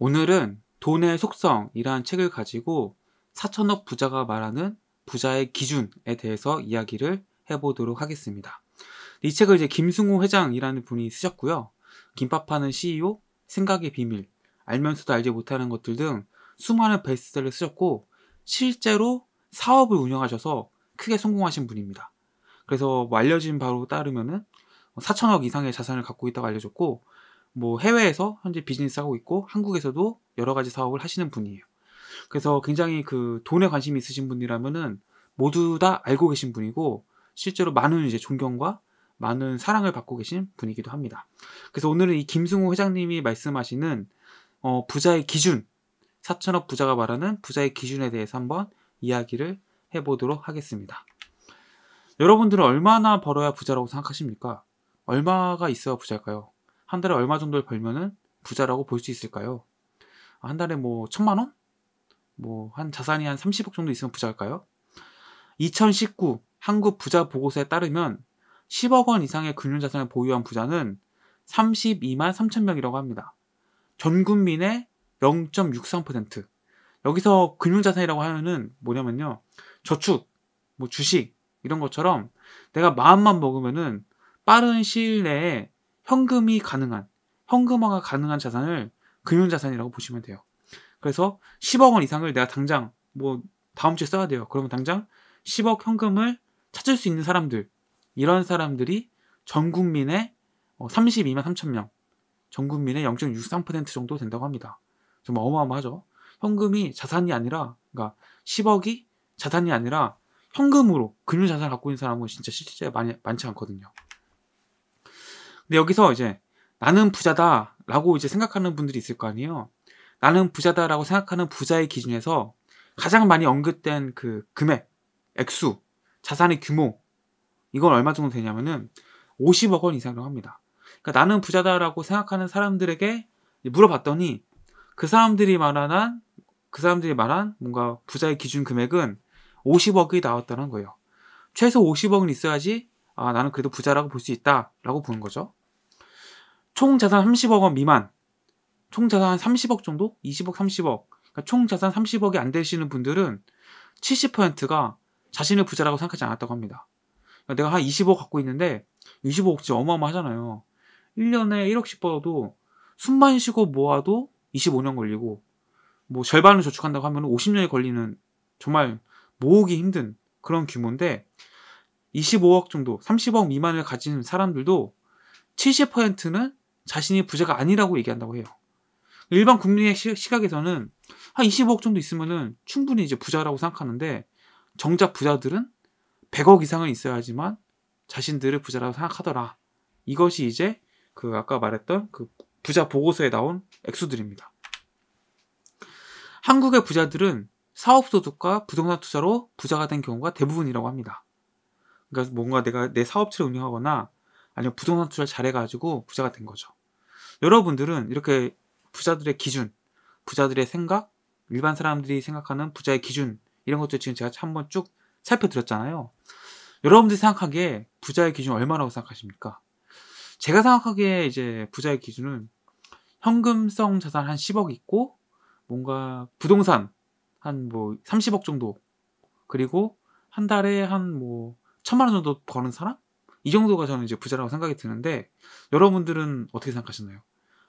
오늘은 돈의 속성이라는 책을 가지고 4천억 부자가 말하는 부자의 기준에 대해서 이야기를 해보도록 하겠습니다. 이 책을 이제 김승호 회장이라는 분이 쓰셨고요. 김밥하는 CEO, 생각의 비밀, 알면서도 알지 못하는 것들 등 수많은 베스트셀러를 쓰셨고 실제로 사업을 운영하셔서 크게 성공하신 분입니다. 그래서 뭐 알려진 바로 따르면 4천억 이상의 자산을 갖고 있다고 알려졌고 뭐 해외에서 현재 비즈니스 하고 있고 한국에서도 여러 가지 사업을 하시는 분이에요. 그래서 굉장히 그 돈에 관심이 있으신 분이라면은 모두 다 알고 계신 분이고 실제로 많은 이제 존경과 많은 사랑을 받고 계신 분이기도 합니다. 그래서 오늘은 이김승우 회장님이 말씀하시는 어, 부자의 기준, 4천억 부자가 말하는 부자의 기준에 대해서 한번 이야기를 해보도록 하겠습니다. 여러분들은 얼마나 벌어야 부자라고 생각하십니까? 얼마가 있어야 부자일까요? 한 달에 얼마 정도를 벌면은 부자라고 볼 수 있을까요? 아, 한 달에 뭐 천만 원? 뭐 한 자산이 한 30억 정도 있으면 부자일까요? 2019 한국 부자 보고서에 따르면 10억 원 이상의 금융 자산을 보유한 부자는 32만 3천 명이라고 합니다. 전 국민의 0.63%. 여기서 금융 자산이라고 하면은 뭐냐면요. 저축, 뭐 주식 이런 것처럼 내가 마음만 먹으면은 빠른 시일 내에 현금이 가능한 현금화가 가능한 자산을 금융자산이라고 보시면 돼요. 그래서 10억 원 이상을 내가 당장 뭐 다음 주에 써야 돼요. 그러면 당장 10억 현금을 찾을 수 있는 사람들 이런 사람들이 전 국민의 32만 어, 3천 명, 전 국민의 0.63% 정도 된다고 합니다. 좀 어마어마하죠. 현금이 자산이 아니라, 그러니까 10억이 자산이 아니라 현금으로 금융자산을 갖고 있는 사람은 진짜 실제 많이 많지 않거든요. 근데 여기서 이제 나는 부자다라고 이제 생각하는 분들이 있을 거 아니에요. 나는 부자다라고 생각하는 부자의 기준에서 가장 많이 언급된 그 금액, 액수, 자산의 규모 이건 얼마 정도 되냐면은 50억 원 이상이라고 합니다. 그러니까 나는 부자다라고 생각하는 사람들에게 물어봤더니 그 사람들이 말한 그 사람들이 말한 뭔가 부자의 기준 금액은 50억이 나왔다는 거예요. 최소 50억은 있어야지 아, 나는 그래도 부자라고 볼 수 있다라고 보는 거죠. 총 자산 30억 원 미만, 총 자산 30억 정도? 20억, 30억. 그러니까 총 자산 30억이 안 되시는 분들은 70%가 자신을 부자라고 생각하지 않았다고 합니다. 그러니까 내가 한 20억 갖고 있는데 25억 진짜 어마어마하잖아요. 1년에 1억씩 벌어도 숨만 쉬고 모아도 25년 걸리고 뭐 절반을 저축한다고 하면 50년이 걸리는 정말 모으기 힘든 그런 규모인데 25억 정도, 30억 미만을 가진 사람들도 70%는 자신이 부자가 아니라고 얘기한다고 해요. 일반 국민의 시, 각에서는한 25억 정도 있으면 충분히 이제 부자라고 생각하는데 정작 부자들은 100억 이상은 있어야지만 자신들을 부자라고 생각하더라. 이것이 이제 그 아까 말했던 그 부자 보고서에 나온 액수들입니다. 한국의 부자들은 사업소득과 부동산 투자로 부자가 된 경우가 대부분이라고 합니다. 그러니까 뭔가 내가 내 사업체를 운영하거나 아니면 부동산 투자를 잘해가지고 부자가 된 거죠. 여러분들은 이렇게 부자들의 기준, 부자들의 생각, 일반 사람들이 생각하는 부자의 기준 이런 것들 지금 제가 한번 쭉 살펴드렸잖아요. 여러분들이 생각하기에 부자의 기준 얼마라고 생각하십니까? 제가 생각하기에 이제 부자의 기준은 현금성 자산 한 10억 있고 뭔가 부동산 한 뭐 30억 정도 그리고 한 달에 한뭐 천만 원 정도 버는 사람 이 정도가 저는 이제 부자라고 생각이 드는데 여러분들은 어떻게 생각하시나요?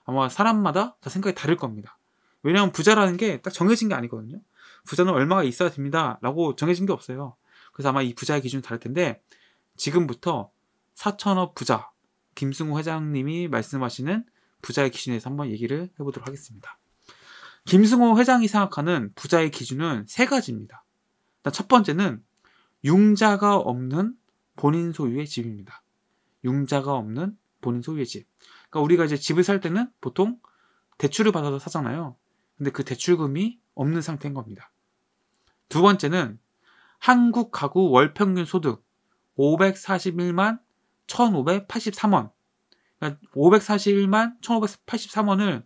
아마 사람마다 다 생각이 다를 겁니다. 왜냐하면 부자라는 게 딱 정해진 게 아니거든요. 부자는 얼마가 있어야 됩니다. 라고 정해진 게 없어요. 그래서 아마 이 부자의 기준이 다를 텐데 지금부터 4천억 부자 김승우 회장님이 말씀하시는 부자의 기준에서 한번 얘기를 해보도록 하겠습니다. 김승호 회장이 생각하는 부자의 기준은 세 가지입니다. 첫 번째는 융자가 없는 본인 소유의 집입니다. 융자가 없는 본인 소유의 집. 그러니까 우리가 이제 집을 살 때는 보통 대출을 받아서 사잖아요. 근데 그 대출금이 없는 상태인 겁니다. 두 번째는 한국 가구 월 평균 소득 541만 1583원. 541만 1583원을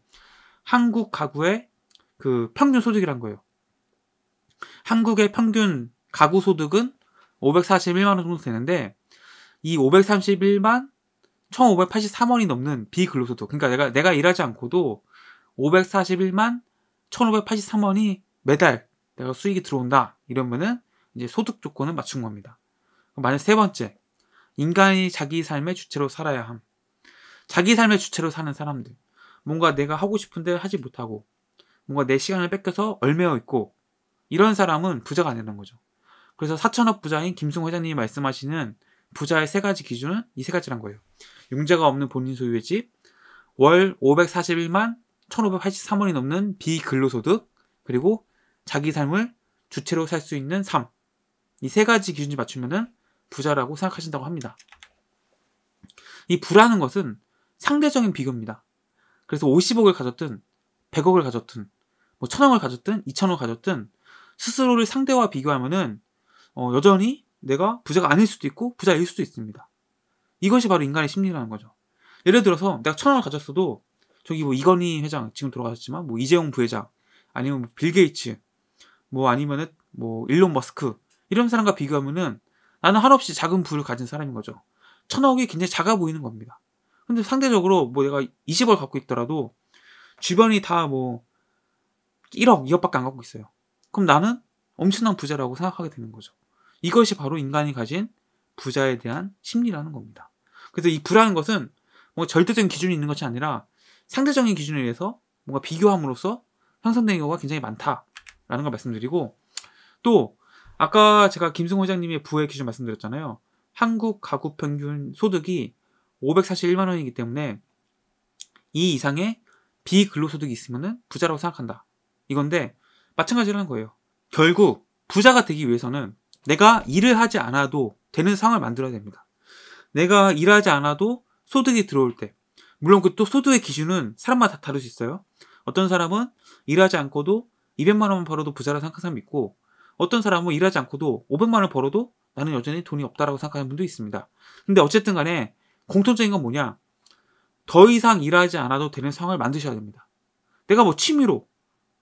한국 가구의 그 평균 소득이란 거예요. 한국의 평균 가구 소득은 541만 원 정도 되는데 이 531만 1,583원이 넘는 비근로소득. 그러니까 내가 내가 일하지 않고도 541만 1,583원이 매달 내가 수익이 들어온다. 이러면은 이제 소득 조건을 맞춘 겁니다. 만약 세 번째. 인간이 자기 삶의 주체로 살아야 함. 자기 삶의 주체로 사는 사람들. 뭔가 내가 하고 싶은데 하지 못하고 뭔가 내 시간을 뺏겨서 얼매어 있고 이런 사람은 부자가 안 되는 거죠. 그래서 사천억 부자인 김승호 회장님이 말씀하시는 부자의 세 가지 기준은 이 세 가지란 거예요. 융자가 없는 본인 소유의 집, 월 541만 1583원이 넘는 비근로소득, 그리고 자기 삶을 주체로 살 수 있는 삶. 이 세 가지 기준을 맞추면 부자라고 생각하신다고 합니다. 이 부라는 것은 상대적인 비교입니다. 그래서 50억을 가졌든 100억을 가졌든 뭐 1000억을 가졌든 2000억을 가졌든 스스로를 상대와 비교하면은 어, 여전히 내가 부자가 아닐 수도 있고 부자일 수도 있습니다. 이것이 바로 인간의 심리라는 거죠. 예를 들어서 내가 천 원을 가졌어도 저기 뭐 이건희 회장 지금 돌아가셨지만 뭐 이재용 부회장 아니면 뭐빌 게이츠 뭐 아니면은 뭐 일론 머스크 이런 사람과 비교하면은 나는 한없이 작은 부를 가진 사람인 거죠. 천억이 굉장히 작아 보이는 겁니다. 근데 상대적으로 뭐 내가 20억 을 갖고 있더라도 주변이 다뭐 1억, 2억밖에 안 갖고 있어요. 그럼 나는 엄청난 부자라고 생각하게 되는 거죠. 이것이 바로 인간이 가진 부자에 대한 심리라는 겁니다. 그래서 이 부라는 것은 뭔가 절대적인 기준이 있는 것이 아니라 상대적인 기준에 의해서 뭔가 비교함으로써 형성된 경우가 굉장히 많다라는 걸 말씀드리고 또 아까 제가 김승호 회장님의 부의 기준 말씀드렸잖아요. 한국 가구 평균 소득이 541만 원이기 때문에 이 이상의 비근로소득이 있으면 부자라고 생각한다. 이건데 마찬가지라는 거예요. 결국 부자가 되기 위해서는 내가 일을 하지 않아도 되는 상황을 만들어야 됩니다. 내가 일하지 않아도 소득이 들어올 때 물론 그 또 소득의 기준은 사람마다 다를 수 있어요. 어떤 사람은 일하지 않고도 200만 원만 벌어도 부자라 생각하는 사람이 있고 어떤 사람은 일하지 않고도 500만 원 벌어도 나는 여전히 돈이 없다라고 생각하는 분도 있습니다. 근데 어쨌든 간에 공통적인 건 뭐냐? 더 이상 일하지 않아도 되는 상황을 만드셔야 됩니다. 내가 뭐 취미로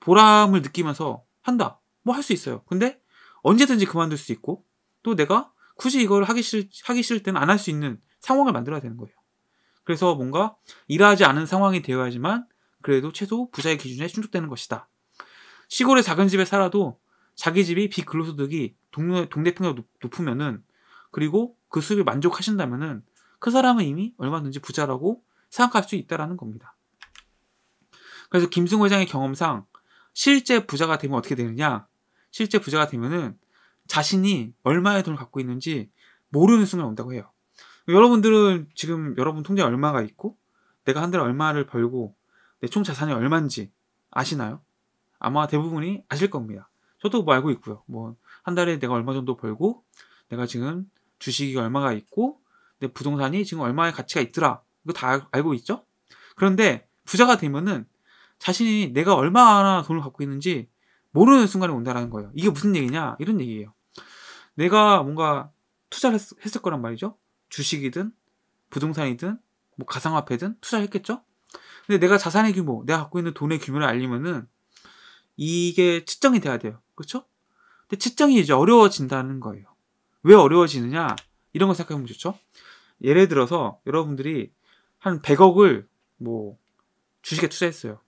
보람을 느끼면서 한다. 뭐 할 수 있어요. 근데 언제든지 그만둘 수 있고 또 내가 굳이 이걸 하기 싫 하기 싫을 때는 안 할 수 있는 상황을 만들어야 되는 거예요. 그래서 뭔가 일하지 않은 상황이 되어야지만 그래도 최소 부자의 기준에 충족되는 것이다. 시골의 작은 집에 살아도 자기 집이 비근로소득이 동네, 동네 평균 높으면은 그리고 그 수입에 만족하신다면은 그 사람은 이미 얼마든지 부자라고 생각할 수 있다라는 겁니다. 그래서 김승호 회장의 경험상 실제 부자가 되면 어떻게 되느냐? 실제 부자가 되면은 자신이 얼마의 돈을 갖고 있는지 모르는 순간 온다고 해요. 여러분들은 지금 여러분 통장에 얼마가 있고 내가 한 달에 얼마를 벌고 내 총 자산이 얼마인지 아시나요? 아마 대부분이 아실 겁니다. 저도 뭐 알고 있고요. 뭐 한 달에 내가 얼마 정도 벌고 내가 지금 주식이 얼마가 있고 내 부동산이 지금 얼마의 가치가 있더라. 이거 다 알고 있죠? 그런데 부자가 되면은 자신이 내가 얼마나 돈을 갖고 있는지 모르는 순간이 온다라는 거예요. 이게 무슨 얘기냐? 이런 얘기예요. 내가 뭔가 투자를 했, 을 거란 말이죠. 주식이든 부동산이든 뭐 가상화폐든 투자를 했겠죠. 근데 내가 자산의 규모, 내가 갖고 있는 돈의 규모를 알리면은 이게 측정이 돼야 돼요. 그렇죠? 근데 측정이 이제 어려워진다는 거예요. 왜 어려워지느냐? 이런 걸 생각해 보면 좋죠. 예를 들어서 여러분들이 한 100억을 뭐 주식에 투자했어요.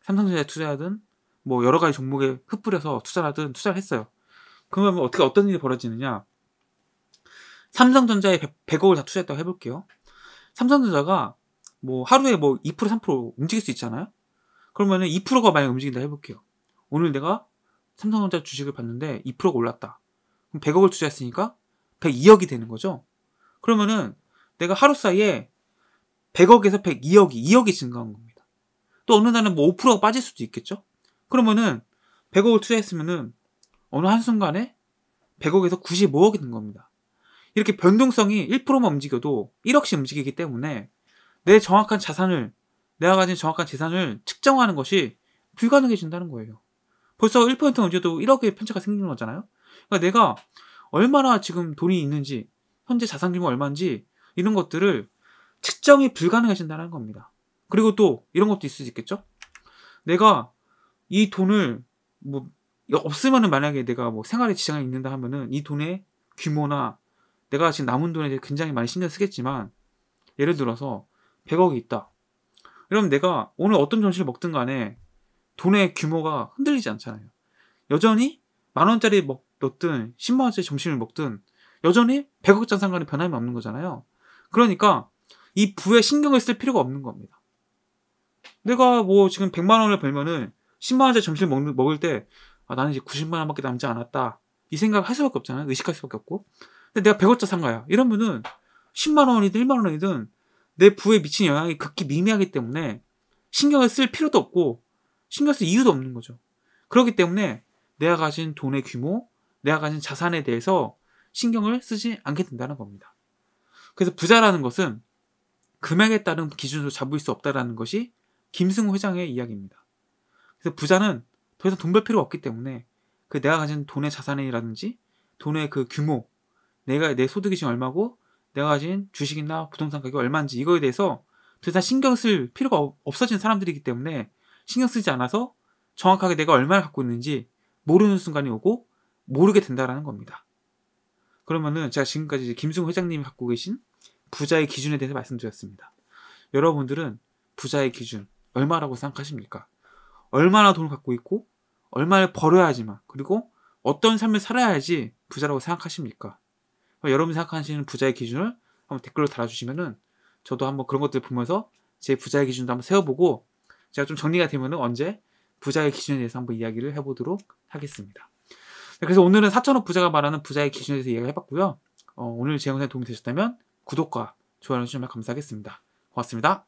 삼성전자에 투자하든 뭐 여러 가지 종목에 흩뿌려서 투자 하든 투자를 했어요. 그러면 어떻게 어떤 일이 벌어지느냐? 삼성전자에 100, 억을다 투자했다고 해볼게요. 삼성전자가 뭐 하루에 뭐2% 3% 움직일 수 있잖아요. 그러면은 2%가 만약 움직인다 해볼게요. 오늘 내가 삼성전자 주식을 봤는데 2%가 올랐다. 그럼 100억을 투자했으니까 102억이 되는 거죠. 그러면은 내가 하루 사이에 100억에서 102억이 2억이 증가한 겁니다. 또 어느 날은 뭐 5%가 빠질 수도 있겠죠. 그러면은 100억을 투자했으면은 어느 한순간에 100억에서 95억이 된 겁니다. 이렇게 변동성이 1%만 움직여도 1억씩 움직이기 때문에 내 정확한 자산을, 내가 가진 정확한 재산을 측정하는 것이 불가능해진다는 거예요. 벌써 1% 움직여도 1억의 편차가 생기는 거잖아요? 그러니까 내가 얼마나 지금 돈이 있는지, 현재 자산 규모 얼마인지, 이런 것들을 측정이 불가능해진다는 겁니다. 그리고 또 이런 것도 있을 수 있겠죠? 내가 이 돈을 뭐 없으면은 만약에 내가 뭐 생활에 지장이 있는다 하면은 이 돈의 규모나 내가 지금 남은 돈에 대해 굉장히 많이 신경 쓰겠지만 예를 들어서 100억이 있다. 그럼 내가 오늘 어떤 점심을 먹든 간에 돈의 규모가 흔들리지 않잖아요. 여전히 만 원짜리 먹, 든 10만 원짜리 점심을 먹든 여전히 1 0 0억장 상관에 변함이 없는 거잖아요. 그러니까 이 부에 신경을 쓸 필요가 없는 겁니다. 내가 뭐 지금 100만 원을 벌면은 10만 원짜리 점심을 먹 먹을 때 아, 나는 이제 90만 원밖에 남지 않았다. 이 생각을 할 수밖에 없잖아요. 의식할 수밖에 없고. 근데 내가 100원짜리 산 거야. 이런분은 10만 원이든 1만 원이든 내 부에 미친 영향이 극히 미미하기 때문에 신경을 쓸 필요도 없고 신경 쓸 이유도 없는 거죠. 그렇기 때문에 내가 가진 돈의 규모, 내가 가진 자산에 대해서 신경을 쓰지 않게 된다는 겁니다. 그래서 부자라는 것은 금액에 따른 기준으로 잡을 수 없다라는 것이 김승우 회장의 이야기입니다. 그래서 부자는 더 이상 돈 벌 필요가 없기 때문에 그 내가 가진 돈의 자산이라든지 돈의 그 규모, 내가 내 소득이 지금 얼마고 내가 가진 주식이나 부동산 가격이 얼마인지 이거에 대해서 더 이상 신경 쓸 필요가 없어진 사람들이기 때문에 신경 쓰지 않아서 정확하게 내가 얼마를 갖고 있는지 모르는 순간이 오고 모르게 된다라는 겁니다. 그러면은 제가 지금까지 김승우 회장님이 갖고 계신 부자의 기준에 대해서 말씀드렸습니다. 여러분들은 부자의 기준 얼마라고 생각하십니까? 얼마나 돈을 갖고 있고 얼마를 벌어야지만 그리고 어떤 삶을 살아야지 부자라고 생각하십니까? 뭐 여러분 이 생각하시는 부자의 기준을 한번 댓글로 달아주시면은 저도 한번 그런 것들 보면서 제 부자의 기준도 한번 세워보고 제가 좀 정리가 되면은 언제 부자의 기준에 대해서 한번 이야기를 해보도록 하겠습니다. 네, 그래서 오늘은 4천억 부자가 말하는 부자의 기준에 대해서 이야기를 해봤고요. 어, 오늘 제영상에 도움이 되셨다면 구독과 좋아요 주시면 감사하겠습니다. 고맙습니다.